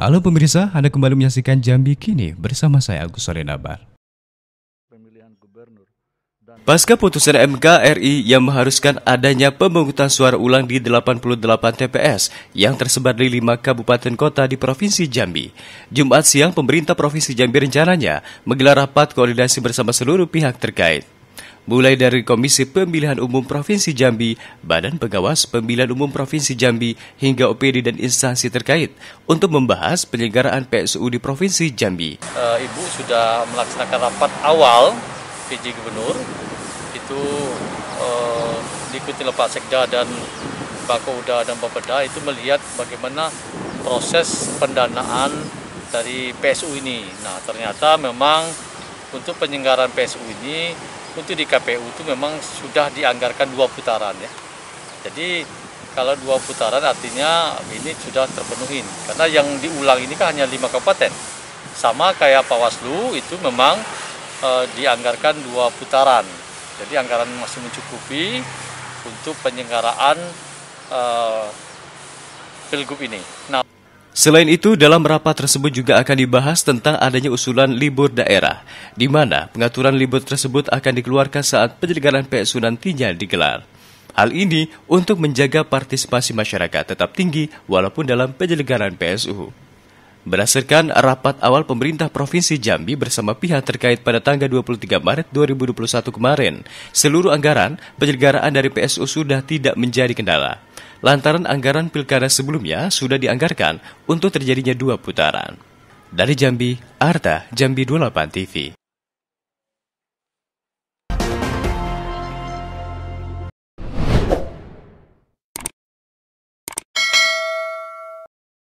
Halo pemirsa, Anda kembali menyaksikan Jambi Kini bersama saya Agus Sorenabar. Pasca putusan MK RI yang mengharuskan adanya pemungutan suara ulang di 88 TPS yang tersebar di 5 kabupaten kota di Provinsi Jambi, Jumat siang pemerintah Provinsi Jambi rencananya menggelar rapat koordinasi bersama seluruh pihak terkait mulai dari Komisi Pemilihan Umum Provinsi Jambi, Badan Pengawas Pemilihan Umum Provinsi Jambi, hingga OPD dan instansi terkait untuk membahas penyelenggaraan PSU di Provinsi Jambi. Eh, Ibu sudah melaksanakan rapat awal PJ Gubernur, itu eh, diikuti oleh Pak Sekda dan Pak Kouda dan Pak Beda, itu melihat bagaimana proses pendanaan dari PSU ini. Nah, ternyata memang untuk penyelenggaraan PSU ini untuk di KPU itu memang sudah dianggarkan dua putaran ya. Jadi kalau dua putaran artinya ini sudah terpenuhi karena yang diulang ini kan hanya lima kabupaten. Sama kayak Pawaslu itu memang e, dianggarkan dua putaran. Jadi anggaran masih mencukupi untuk penyelenggaraan e, pilgub ini. Nah, Selain itu, dalam rapat tersebut juga akan dibahas tentang adanya usulan libur daerah, di mana pengaturan libur tersebut akan dikeluarkan saat penyelenggaraan PSU nantinya digelar. Hal ini untuk menjaga partisipasi masyarakat tetap tinggi walaupun dalam penyelenggaraan PSU. Berdasarkan rapat awal pemerintah Provinsi Jambi bersama pihak terkait pada tanggal 23 Maret 2021 kemarin, seluruh anggaran penyelenggaraan dari PSU sudah tidak menjadi kendala lantaran anggaran pilkada sebelumnya sudah dianggarkan untuk terjadinya dua putaran. Dari Jambi, Arta, Jambi 28 TV.